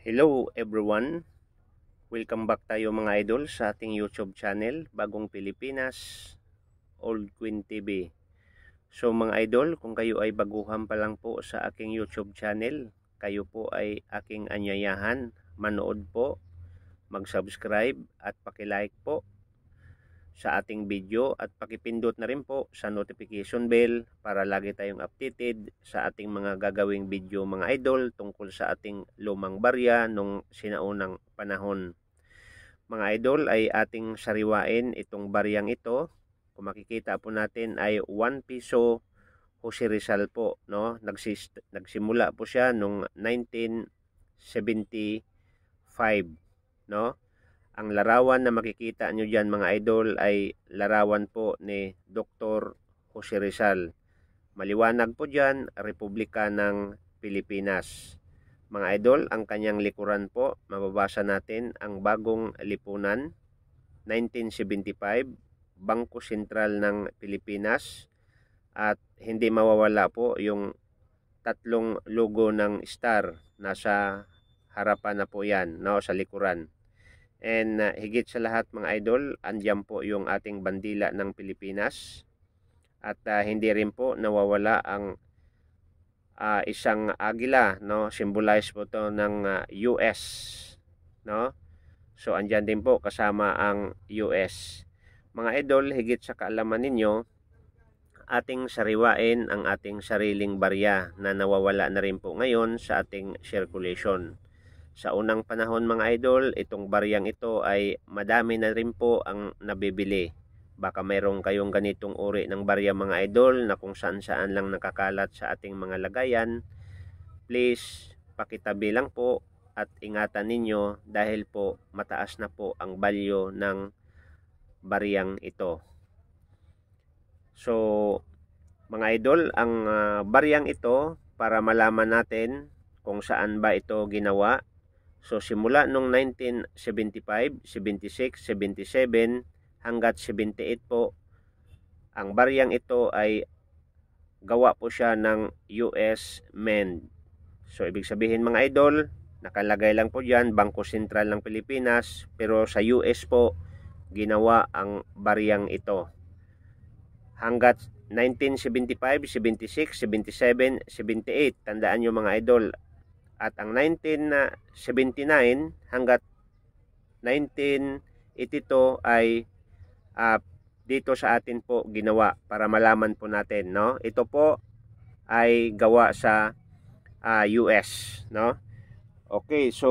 Hello everyone! Welcome back tayo mga idol sa ating YouTube channel, Bagong Pilipinas, Old Queen TV. So mga idol, kung kayo ay baguhan pa lang po sa aking YouTube channel, kayo po ay aking anyayahan, manood po, mag-subscribe at paki-like po sa ating video at pakipindot na rin po sa notification bell para lagi tayong updated sa ating mga gagawing video mga idol tungkol sa ating lumang barya nung sinaunang panahon. Mga idol ay ating sariwain itong baryang ito. Kung makikita po natin ay 1 piso Jose Rizal po. No? Nagsis nagsimula po siya nung 1975. No? Ang larawan na makikita nyo dyan mga idol ay larawan po ni Dr. Jose Rizal. Maliwanag po dyan, Republika ng Pilipinas. Mga idol, ang kanyang likuran po, mababasa natin ang bagong lipunan 1975, Bangko Sentral ng Pilipinas at hindi mawawala po yung tatlong logo ng star nasa harapan na po yan no, sa likuran. And uh, higit sa lahat mga idol, andyan po yung ating bandila ng Pilipinas. At uh, hindi rin po nawawala ang uh, isang agila, no? Symbolize po to ng uh, US, no? So andyan din po kasama ang US. Mga idol, higit sa kaalaman ninyo, ating sariwain ang ating sariling barya na nawawala na rin po ngayon sa ating circulation. Sa unang panahon mga idol, itong bariyang ito ay madami na rin po ang nabibili. Baka mayroon kayong ganitong uri ng barya mga idol na kung saan saan lang nakakalat sa ating mga lagayan. Please, pakitabi lang po at ingatan ninyo dahil po mataas na po ang balyo ng bariyang ito. So, mga idol, ang uh, ah, bariyang ito para malaman natin kung saan ba ito ginawa So simula nung 1975, 76, 77 hanggat 78 po, ang baryang ito ay gawa po siya ng US MEND. So ibig sabihin mga idol, nakalagay lang po diyan Bangko Sentral ng Pilipinas, pero sa US po, ginawa ang baryang ito. Hanggat 1975, 76, 77, 78, tandaan niyo mga idol, at ang 1979 hanggat 1982 ay uh, dito sa atin po ginawa para malaman po natin no ito po ay gawa sa uh, ah, US no okay so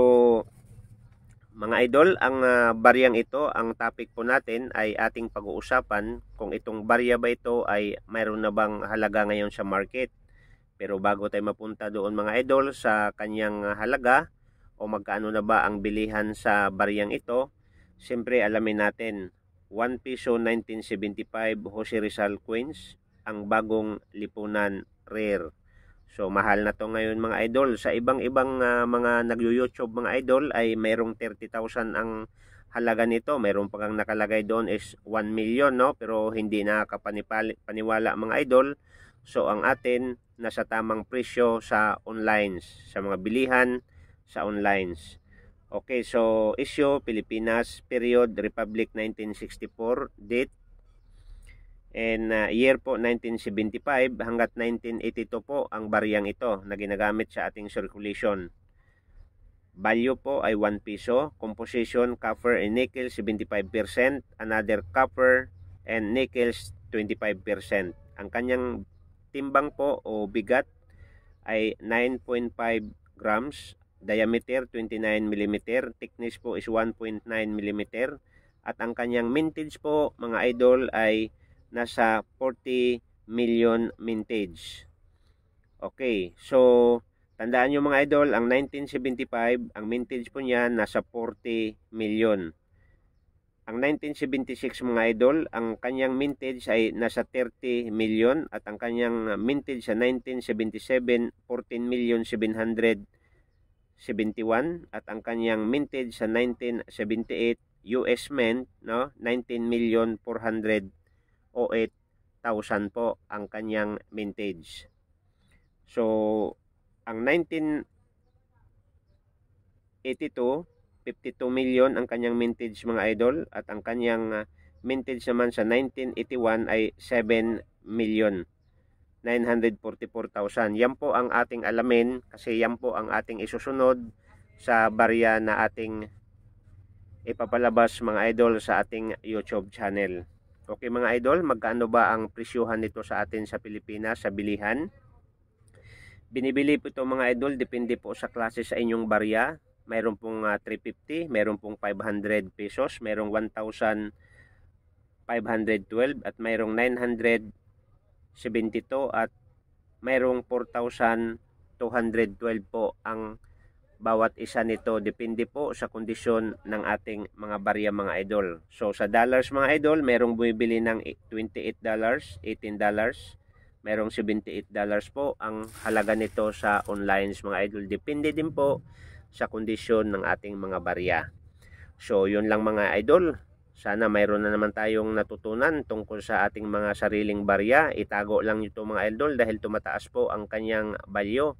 mga idol ang uh, ah, bariyang ito ang topic po natin ay ating pag-uusapan kung itong barya ba ito ay mayroon na bang halaga ngayon sa market pero bago tayo mapunta doon mga idol sa kanyang ah, halaga o magkano na ba ang bilihan sa bariyang ito, siyempre alamin natin 1 piso 1975 Jose Rizal Queens ang bagong lipunan rare. So mahal na to ngayon mga idol. Sa ibang-ibang uh, ah, mga nagyo-YouTube mga idol ay mayroong 30,000 ang halaga nito. Mayroong pa nakalagay doon is 1 million no pero hindi na kapaniwala mga idol. So ang atin na sa tamang presyo sa online, sa mga bilihan sa online. Okay, so issue Pilipinas, period Republic 1964, date and uh, year po 1975 hanggat 1982 po ang bariyang ito na ginagamit sa ating circulation. Value po ay 1 piso. Composition, copper and nickel 75%. Another copper and nickel 25%. Ang kanyang timbang po o bigat ay 9.5 grams, diameter 29 mm, thickness po is 1.9 mm at ang kanyang mintage po mga idol ay nasa 40 million mintage. Okay, so tandaan niyo mga idol, ang 1975, ang mintage po niyan nasa 40 million. Ang 1976 mga idol, ang kanyang mintage ay nasa 30 million at ang kanyang mintage sa 1977, 14 million 771 at ang kanyang mintage sa 1978, US Mint, no, 19 million 408,000 po ang kanyang mintage. So, ang 1982 52 million ang kanyang mintage mga idol at ang kanyang uh, mintage naman sa 1981 ay 7 million 944,000. Yan po ang ating alamin kasi yan po ang ating isusunod sa barya na ating ipapalabas mga idol sa ating YouTube channel. Okay mga idol, magkano ba ang presyuhan nito sa atin sa Pilipinas sa bilihan? Binibili po ito mga idol, depende po sa klase sa inyong barya mayroon pong uh, 350, mayroon pong 500 pesos, merong 1,512 at merong 972 at merong 4,212 po ang bawat isa nito depende po sa kondisyon ng ating mga barya mga idol. So sa dollars mga idol, merong bumibili ng $28, $18, merong $78 po ang halaga nito sa online mga idol. Depende din po sa kondisyon ng ating mga barya. So yun lang mga idol. Sana mayroon na naman tayong natutunan tungkol sa ating mga sariling barya. Itago lang ito mga idol dahil tumataas po ang kanyang balyo.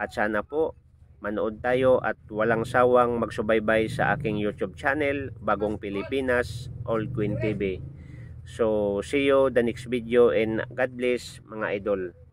At sana po manood tayo at walang sawang magsubaybay sa aking YouTube channel, Bagong Pilipinas, All Queen TV. So, see you the next video and God bless mga idol.